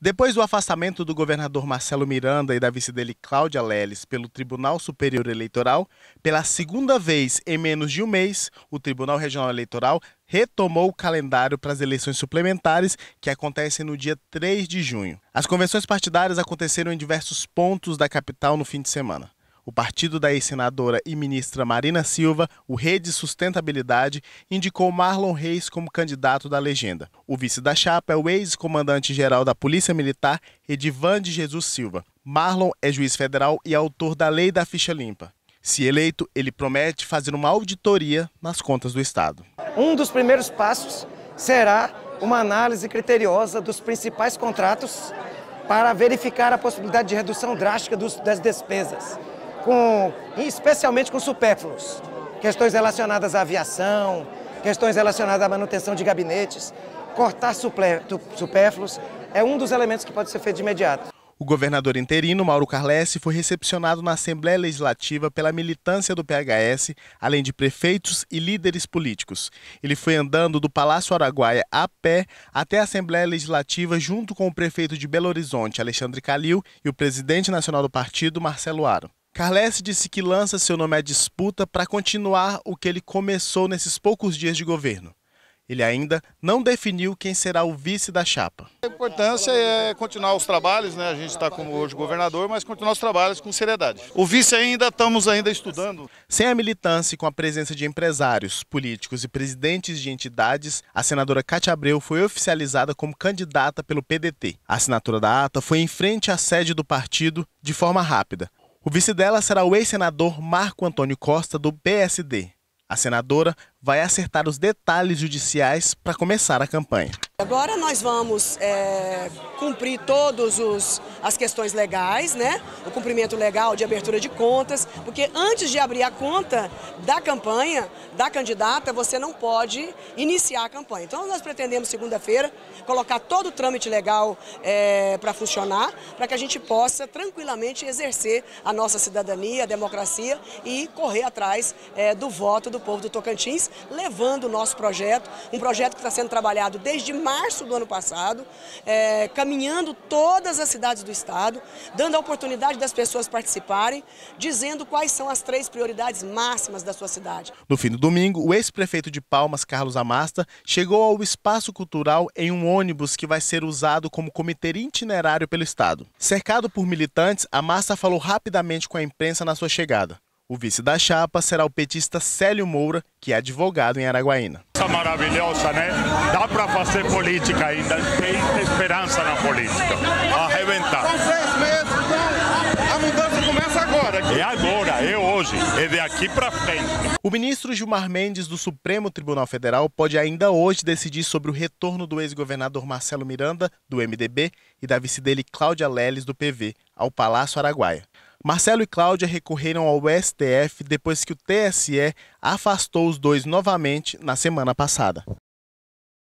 Depois do afastamento do governador Marcelo Miranda e da vice dele Cláudia Leles pelo Tribunal Superior Eleitoral, pela segunda vez em menos de um mês, o Tribunal Regional Eleitoral retomou o calendário para as eleições suplementares que acontecem no dia 3 de junho. As convenções partidárias aconteceram em diversos pontos da capital no fim de semana. O partido da ex-senadora e ministra Marina Silva, o Rede Sustentabilidade, indicou Marlon Reis como candidato da legenda. O vice da chapa é o ex-comandante-geral da Polícia Militar, Edivan de Jesus Silva. Marlon é juiz federal e autor da Lei da Ficha Limpa. Se eleito, ele promete fazer uma auditoria nas contas do Estado. Um dos primeiros passos será uma análise criteriosa dos principais contratos para verificar a possibilidade de redução drástica dos, das despesas com, especialmente com supérfluos. Questões relacionadas à aviação, questões relacionadas à manutenção de gabinetes. Cortar supérfluos é um dos elementos que pode ser feito de imediato. O governador interino, Mauro Carlesse, foi recepcionado na Assembleia Legislativa pela militância do PHS, além de prefeitos e líderes políticos. Ele foi andando do Palácio Araguaia a pé até a Assembleia Legislativa junto com o prefeito de Belo Horizonte, Alexandre Calil, e o presidente nacional do partido, Marcelo Aro. Carles disse que lança seu nome à disputa para continuar o que ele começou nesses poucos dias de governo. Ele ainda não definiu quem será o vice da chapa. A importância é continuar os trabalhos, né? A gente está como hoje governador, mas continuar os trabalhos com seriedade. O vice ainda estamos ainda estudando. Sem a militância e com a presença de empresários, políticos e presidentes de entidades, a senadora Cátia Abreu foi oficializada como candidata pelo PDT. A assinatura da ata foi em frente à sede do partido de forma rápida. O vice dela será o ex-senador Marco Antônio Costa, do PSD. A senadora vai acertar os detalhes judiciais para começar a campanha. Agora nós vamos é, cumprir todas as questões legais, né? O cumprimento legal de abertura de contas, porque antes de abrir a conta da campanha, da candidata, você não pode iniciar a campanha. Então nós pretendemos segunda-feira colocar todo o trâmite legal é, para funcionar, para que a gente possa tranquilamente exercer a nossa cidadania, a democracia e correr atrás é, do voto do povo do Tocantins, levando o nosso projeto, um projeto que está sendo trabalhado desde março do ano passado, é, caminhando todas as cidades do estado, dando a oportunidade das pessoas participarem, dizendo quais são as três prioridades máximas da sua cidade. No fim do domingo, o ex-prefeito de Palmas, Carlos Amasta, chegou ao espaço cultural em um ônibus que vai ser usado como comitê itinerário pelo estado. Cercado por militantes, Amasta falou rapidamente com a imprensa na sua chegada. O vice da chapa será o petista Célio Moura, que é advogado em Araguaína. Essa maravilhosa, né? Dá para fazer política ainda, tem esperança na política. Arrebentar. São seis meses, então, a mudança começa agora. É agora, é hoje, é daqui para frente. O ministro Gilmar Mendes do Supremo Tribunal Federal pode ainda hoje decidir sobre o retorno do ex-governador Marcelo Miranda, do MDB, e da vice dele Cláudia Leles, do PV, ao Palácio Araguaia. Marcelo e Cláudia recorreram ao STF depois que o TSE afastou os dois novamente na semana passada.